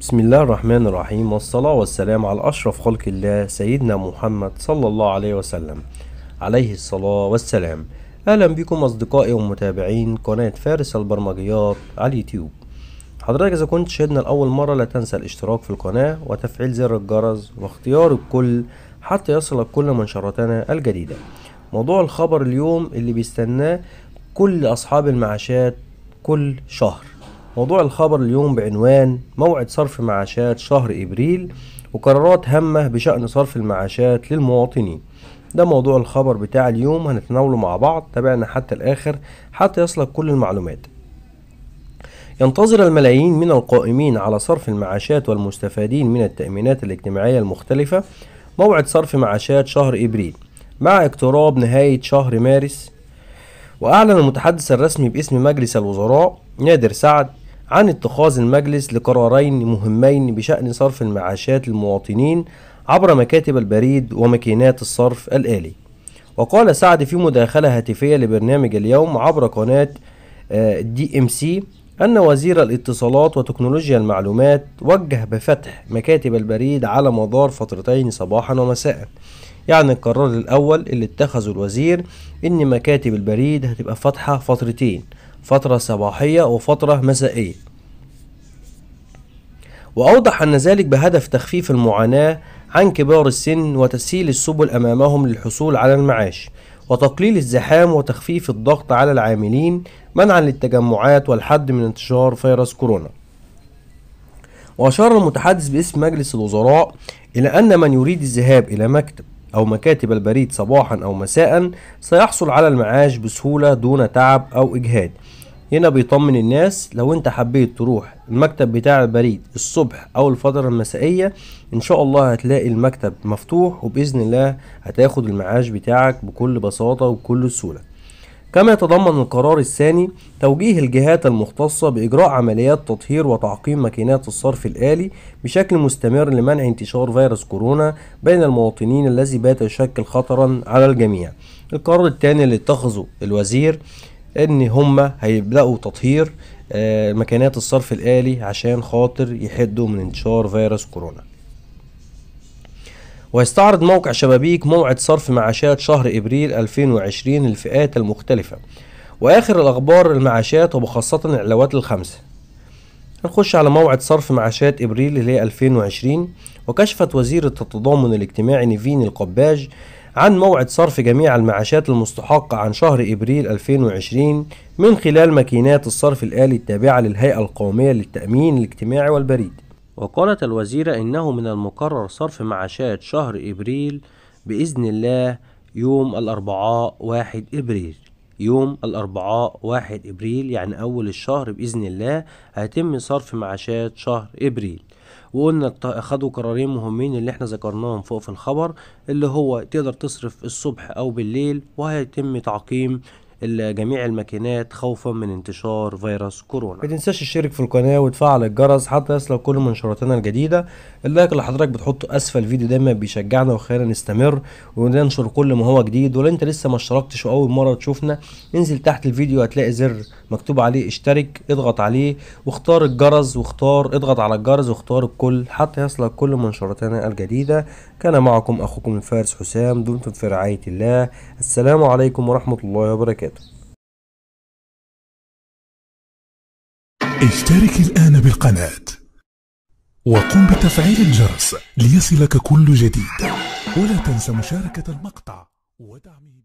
بسم الله الرحمن الرحيم والصلاة والسلام على أشرف خلق الله سيدنا محمد صلى الله عليه وسلم عليه الصلاة والسلام أهلا بكم أصدقائي ومتابعين قناة فارس البرمجيات على اليوتيوب حضرتك إذا كنت شاهدنا لأول مرة لا تنسى الاشتراك في القناة وتفعيل زر الجرس واختيار الكل حتى يصلك كل منشراتنا الجديدة موضوع الخبر اليوم اللي بيستناه كل أصحاب المعاشات كل شهر موضوع الخبر اليوم بعنوان موعد صرف معاشات شهر إبريل وقرارات هامة بشأن صرف المعاشات للمواطنين ده موضوع الخبر بتاع اليوم هنتناوله مع بعض تابعنا حتى الآخر حتى يصلك كل المعلومات ينتظر الملايين من القائمين على صرف المعاشات والمستفادين من التأمينات الاجتماعية المختلفة موعد صرف معاشات شهر إبريل مع اقتراب نهاية شهر مارس وأعلن المتحدث الرسمي باسم مجلس الوزراء نادر سعد عن اتخاذ المجلس لقرارين مهمين بشأن صرف المعاشات للمواطنين عبر مكاتب البريد وماكينات الصرف الآلي وقال سعد في مداخلة هاتفية لبرنامج اليوم عبر قناة دي ام سي أن وزير الاتصالات وتكنولوجيا المعلومات وجه بفتح مكاتب البريد على مدار فترتين صباحا ومساء يعني القرار الأول اللي اتخذه الوزير إن مكاتب البريد هتبقى فاتحة فترتين فترة صباحية وفترة مسائية وأوضح أن ذلك بهدف تخفيف المعاناة عن كبار السن وتسهيل السبل أمامهم للحصول على المعاش وتقليل الزحام وتخفيف الضغط على العاملين منعا للتجمعات والحد من انتشار فيروس كورونا وأشار المتحدث باسم مجلس الوزراء إلى أن من يريد الذهاب إلى مكتب أو مكاتب البريد صباحا أو مساء سيحصل على المعاش بسهولة دون تعب أو إجهاد هنا بيطمن الناس لو انت حبيت تروح المكتب بتاع البريد الصبح او الفترة المسائية ان شاء الله هتلاقي المكتب مفتوح وبإذن الله هتاخد المعاش بتاعك بكل بساطة وبكل سهولة كما يتضمن القرار الثاني توجيه الجهات المختصة بإجراء عمليات تطهير وتعقيم ماكينات الصرف الآلي بشكل مستمر لمنع انتشار فيروس كورونا بين المواطنين الذي بات يشكل خطرا على الجميع القرار الثاني اللي اتخذه الوزير ان هم هيبدأوا تطهير آه، ماكينات الصرف الآلي عشان خاطر يحدوا من انتشار فيروس كورونا ويستعرض موقع شبابيك موعد صرف معاشات شهر إبريل 2020 للفئات المختلفة وآخر الأخبار المعاشات وبخاصة العلاوات الخمسة هنخش على موعد صرف معاشات إبريل اللي هي 2020 وكشفت وزيرة التضامن الاجتماعي نيفين القباج عن موعد صرف جميع المعاشات المستحقة عن شهر إبريل 2020 من خلال ماكينات الصرف الآلي التابعة للهيئة القومية للتأمين الاجتماعي والبريد وقالت الوزيرة إنه من المقرر صرف معاشات شهر إبريل بإذن الله يوم الأربعاء واحد إبريل يوم الأربعاء واحد إبريل يعني أول الشهر بإذن الله هيتم صرف معاشات شهر إبريل وقلنا خدوا قرارين مهمين اللي احنا ذكرناهم فوق في الخبر اللي هو تقدر تصرف الصبح أو بالليل وهيتم تعقيم جميع الماكينات خوفا من انتشار فيروس كورونا ما تنساش تشترك في القناه وتفعل الجرس حتى يصلك كل منشوراتنا الجديده اللايك اللي حضرتك بتحطه اسفل الفيديو دايما بيشجعنا وخلينا نستمر وننشر كل ما هو جديد ولو انت لسه ما اشتركتش واول مره تشوفنا انزل تحت الفيديو هتلاقي زر مكتوب عليه اشترك اضغط عليه واختار الجرس واختار اضغط على الجرس واختار الكل حتى يصلك كل منشوراتنا الجديده كان معكم اخوكم الفارس حسام دمتم في رعايه الله السلام عليكم ورحمه الله وبركاته اشترك الآن بالقناة وقم بتفعيل الجرس ليصلك كل جديد ولا تنسى مشاركة المقطع ودعمه